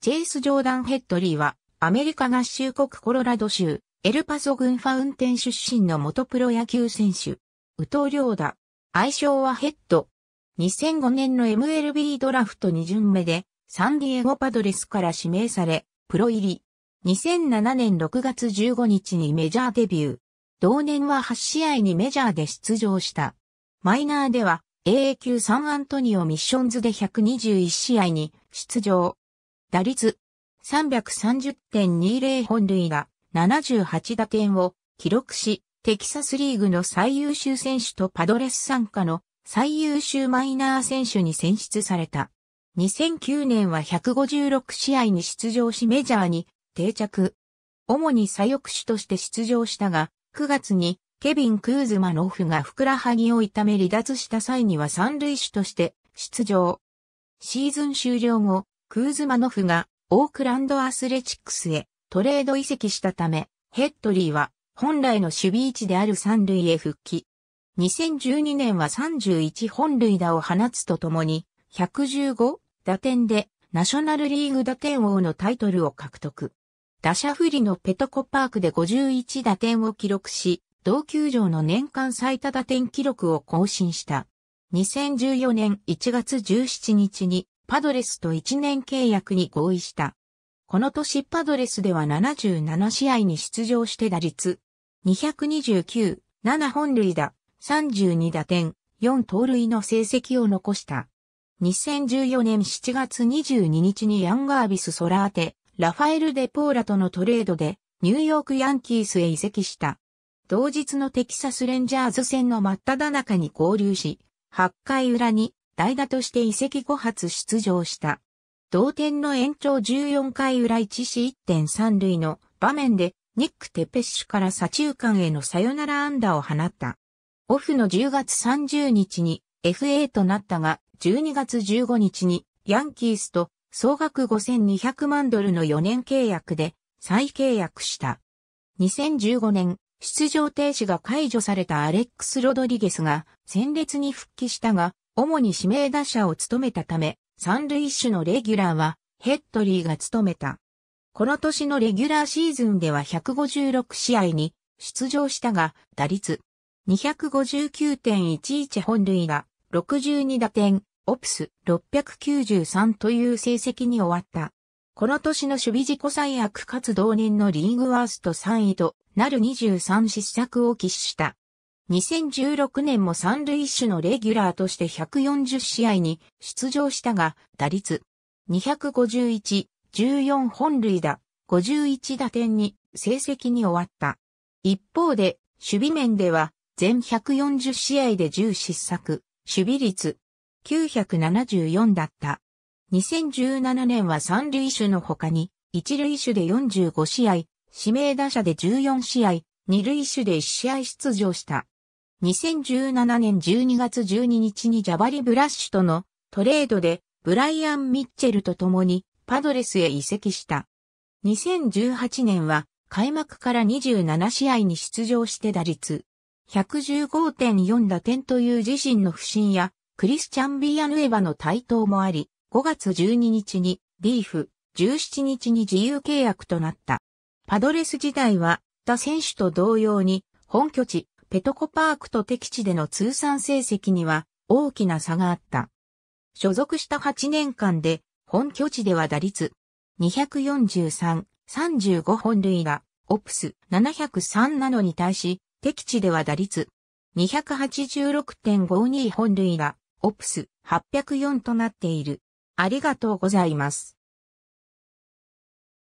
チェイス・ジョーダン・ヘッドリーは、アメリカ合衆国コロラド州、エルパソ郡ファウンテン出身の元プロ野球選手、宇藤良だ。愛称はヘッド。2005年の MLB ドラフト2巡目で、サンディエゴパドレスから指名され、プロ入り。2007年6月15日にメジャーデビュー。同年は8試合にメジャーで出場した。マイナーでは AA 級サンアントニオミッションズで121試合に出場。打率330.20本塁打78打点を記録し、テキサスリーグの最優秀選手とパドレス参加の最優秀マイナー選手に選出された。2009年は156試合に出場しメジャーに定着。主に左翼手として出場したが、9月にケビン・クーズマノフがふくらはぎを痛め離脱した際には三塁手として出場。シーズン終了後、クーズマノフがオークランドアスレチックスへトレード移籍したため、ヘッドリーは本来の守備位置である三塁へ復帰。2012年は31本塁打を放つとともに、115打点でナショナルリーグ打点王のタイトルを獲得。打者不利のペトコパークで51打点を記録し、同球場の年間最多打点記録を更新した。2014年1月17日にパドレスと1年契約に合意した。この年パドレスでは77試合に出場して打率229、7本塁打、32打点、4盗塁の成績を残した。2014年7月22日にヤンガービス・ソラーテ、ラファエル・デ・ポーラとのトレードでニューヨーク・ヤンキースへ移籍した。同日のテキサス・レンジャーズ戦の真っ只中に合流し、8回裏に代打として移籍後初出場した。同点の延長14回裏1死1点3塁の場面で、ニック・テペッシュから左中間へのサヨナラ安打を放った。オフの10月30日に FA となったが、12月15日にヤンキースと総額5200万ドルの4年契約で再契約した。2015年、出場停止が解除されたアレックス・ロドリゲスが戦列に復帰したが、主に指名打者を務めたため、三塁手のレギュラーはヘッドリーが務めた。この年のレギュラーシーズンでは156試合に出場したが、打率259.11本塁打、62打点、オプス693という成績に終わった。この年の守備自己最悪かつ同年のリーグワースト3位となる23失策を喫した。2016年も三塁手のレギュラーとして140試合に出場したが、打率251、14本塁打、51打点に成績に終わった。一方で、守備面では、全140試合で10失策、守備率974だった。2017年は三塁手の他に、一塁手で45試合、指名打者で14試合、二塁手で1試合出場した。2017年12月12日にジャバリ・ブラッシュとのトレードでブライアン・ミッチェルと共にパドレスへ移籍した。2018年は開幕から27試合に出場して打率115.4打点という自身の不振やクリスチャン・ビアヌエバの台頭もあり、5月12日にリーフ、17日に自由契約となった。パドレス時代は他選手と同様に本拠地ペトコパークと敵地での通算成績には大きな差があった。所属した8年間で本拠地では打率243、35本類がオプス703なのに対し、敵地では打率286.52本類がオプス804となっている。ありがとうございます。